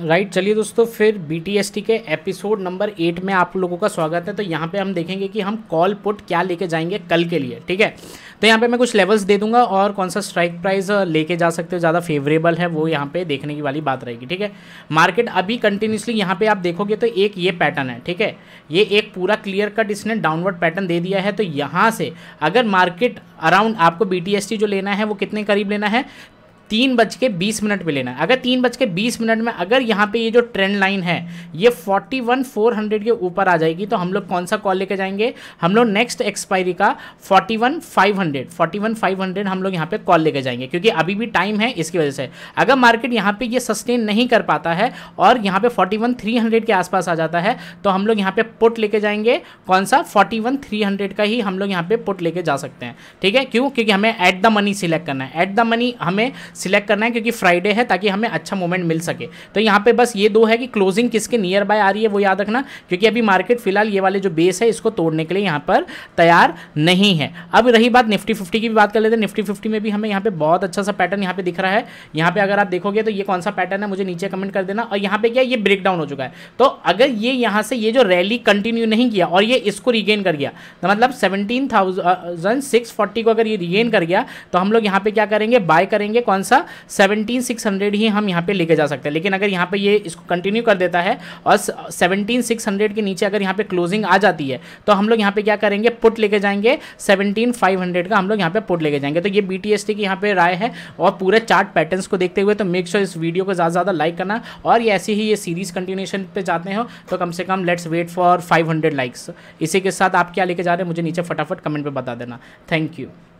right right, चलिए दोस्तों फिर बी के एपिसोड नंबर एट में आप लोगों का स्वागत है तो यहाँ पे हम देखेंगे कि हम कॉल पुट क्या लेके जाएंगे कल के लिए ठीक है तो यहाँ पे मैं कुछ लेवल्स दे दूंगा और कौन सा स्ट्राइक प्राइस लेके जा सकते हो ज़्यादा फेवरेबल है वो यहाँ पे देखने की वाली बात रहेगी ठीक है मार्केट अभी कंटिन्यूसली यहाँ पर आप देखोगे तो एक ये पैटर्न है ठीक है ये एक पूरा क्लियर कट इसने डाउनवर्ड पैटर्न दे दिया है तो यहाँ से अगर मार्केट अराउंड आपको बी जो लेना है वो कितने करीब लेना है तीन बज के बीस मिनट पे लेना है अगर तीन बज के बीस मिनट में अगर यहाँ पे ये जो ट्रेंड लाइन है ये फोर्टी वन फोर हंड्रेड के ऊपर आ जाएगी तो हम लोग कौन सा कॉल लेके जाएंगे हम लोग नेक्स्ट एक्सपायरी का forty one five hundred forty one five hundred हम लोग यहाँ पे कॉल लेके जाएंगे क्योंकि अभी भी टाइम है इसकी वजह से अगर मार्केट यहाँ पे ये सस्टेन नहीं कर पाता है और यहाँ पे फोर्टी वन थ्री हंड्रेड के आसपास आ जाता है तो हम लोग यहाँ पे पुट लेके जाएंगे कौन सा फोर्टी वन थ्री हंड्रेड का ही हम लोग यहाँ पे पुट लेके जा सकते हैं ठीक है क्यों क्योंकि हमें एट द मनी सिलेक्ट करना है एट द मनी हमें सिलेक्ट करना है क्योंकि फ्राइडे है ताकि हमें अच्छा मोमेंट मिल सके तो यहाँ पे बस ये दो है कि क्लोजिंग किसके नियर बाय आ रही है वो याद रखना क्योंकि अभी मार्केट फिलहाल ये वाले जो बेस है इसको तोड़ने के लिए यहाँ पर तैयार नहीं है अब रही बात निफ्टी फिफ्टी की भी बात कर लेते हैं निफ्टी फिफ्टी में भी हमें यहाँ पर बहुत अच्छा सा पैटर्न यहाँ पे दिख रहा है यहाँ पे अगर आप देखोगे तो ये कौन सा पैटर्न है मुझे नीचे कमेंट कर देना और यहाँ पे क्या ये डाउन हो चुका है तो अगर ये यहाँ से ये जो रैली कंटिन्यू नहीं किया और ये इसको रिगेन कर गया तो मतलब सेवनटीन सिक्स फोर्टी को अगर ये रिगेन कर गया तो हम लोग यहाँ पे क्या करेंगे बाय करेंगे कौन सा सा सेवनटीन सिक्स हंड्रेड ही हम यहाँ पे लेके जा सकते हैं लेकिन अगर यहाँ पे ये इसको कंटिन्यू कर देता है और सेवनटीन सिक्स हंड्रेड के नीचे अगर यहाँ पे क्लोजिंग आ जाती है तो हम लोग यहाँ पे क्या करेंगे पुट लेके जाएंगे सेवनटीन फाइव हंड्रेड का हम लोग यहाँ पे पुट लेके जाएंगे तो ये बी टी एस टी की यहाँ पे राय है और पूरे चार्ट पैटर्न को देखते हुए तो मेक श्योर इस वीडियो को ज़्यादा से ज़्यादा लाइक करना और ये ही ये सीरीज़ कंटिन्यूशन पे जाते हो तो कम से कम let's wait for five hundred likes इसी के साथ आप क्या लेके जा रहे हैं मुझे नीचे फटाफट कमेंट पर बता देना थैंक यू